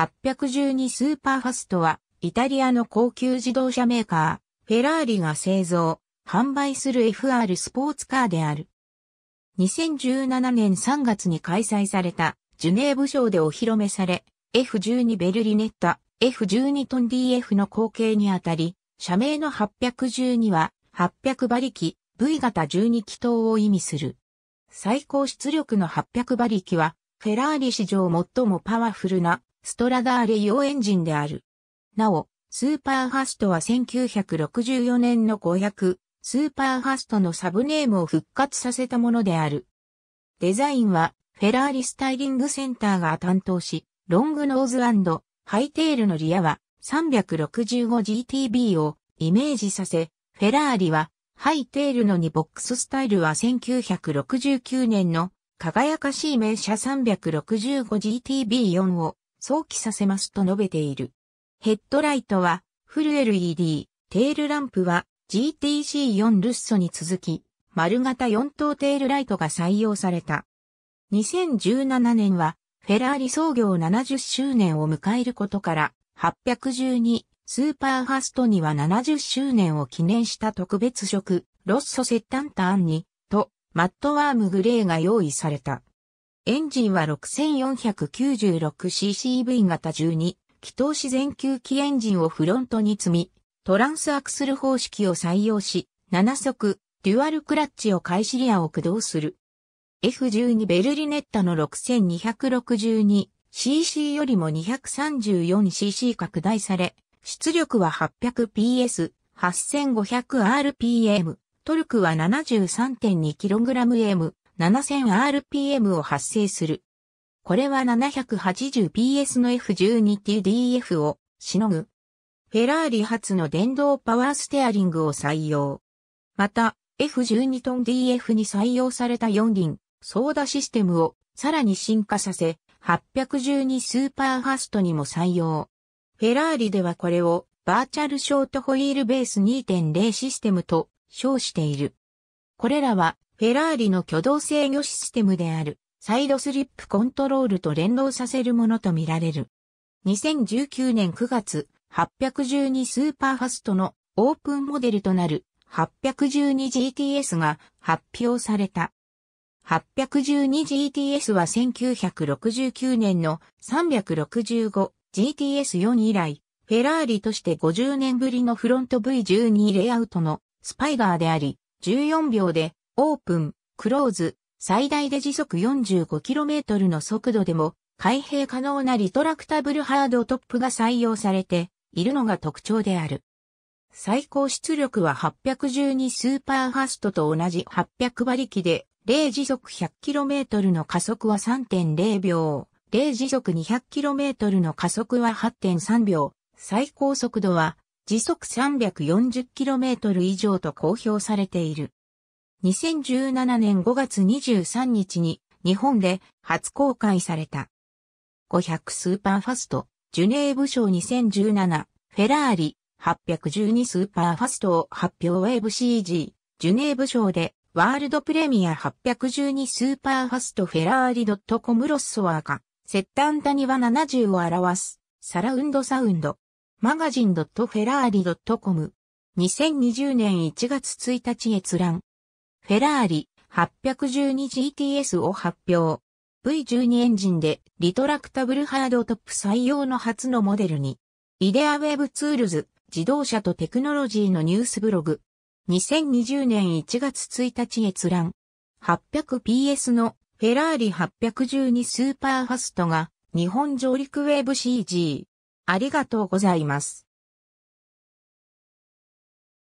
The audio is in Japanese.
812スーパーファストは、イタリアの高級自動車メーカー、フェラーリが製造、販売する FR スポーツカーである。2017年3月に開催された、ジュネーブ賞でお披露目され、F12 ベルリネッタ、F12 トン DF の後継にあたり、社名の812は、800馬力、V 型12気筒を意味する。最高出力の800馬力は、フェラーリ史上最もパワフルなストラダーレ用エンジンである。なお、スーパーファストは1964年の500、スーパーファストのサブネームを復活させたものである。デザインは、フェラーリスタイリングセンターが担当し、ロングノーズハイテールのリアは 365GTB をイメージさせ、フェラーリはハイテールの2ボックススタイルは1969年の輝かしい名車 365GTB4 を想起させますと述べている。ヘッドライトはフル LED、テールランプは GTC4 ルッソに続き、丸型4灯テールライトが採用された。2017年は、フェラーリ創業70周年を迎えることから、812スーパーファストには70周年を記念した特別色、ロッソセッタンターンに、と、マットワームグレーが用意された。エンジンは 6496ccv 型12、気筒自然吸気エンジンをフロントに積み、トランスアクスル方式を採用し、7速、デュアルクラッチを開始リアを駆動する。F12 ベルリネッタの 6262cc よりも 234cc 拡大され、出力は 800PS、8500rpm、トルクは 73.2kgm、7000rpm を発生する。これは 780PS の F12TDF をしのぐ。フェラーリ初の電動パワーステアリングを採用。また、F12 トン DF に採用された4輪、ソーダシステムをさらに進化させ、812スーパーファストにも採用。フェラーリではこれをバーチャルショートホイールベース2.0システムと称している。これらはフェラーリの挙動制御システムであるサイドスリップコントロールと連動させるものとみられる。2019年9月、812スーパーファストのオープンモデルとなる 812GTS が発表された。812GTS は1969年の 365GTS4 以来、フェラーリとして50年ぶりのフロント V12 レイアウトのスパイダーであり、14秒で、オープン、クローズ、最大で時速 45km の速度でも、開閉可能なリトラクタブルハードトップが採用されているのが特徴である。最高出力は812スーパーファストと同じ800馬力で、0時速 100km の加速は3.0秒、0時速 200km の加速は8.3秒、最高速度は時速 340km 以上と公表されている。2017年5月23日に日本で初公開された。500スーパーファスト、ジュネーブ賞2017、フェラーリ、812スーパーファストを発表ウェーブ CG、ジュネーブ賞でワールドプレミア812スーパーファストフェラーリドットコムロッソワーカ、セッタンタニは70を表す、サラウンドサウンド、マガジン .ferrari.com 2020年1月1日閲覧。フェラーリ 812GTS を発表。V12 エンジンでリトラクタブルハードトップ採用の初のモデルに。イデアウェブツールズ自動車とテクノロジーのニュースブログ。2020年1月1日閲覧。800PS のフェラーリ812スーパーファストが日本上陸ウェーブ CG。ありがとうございます。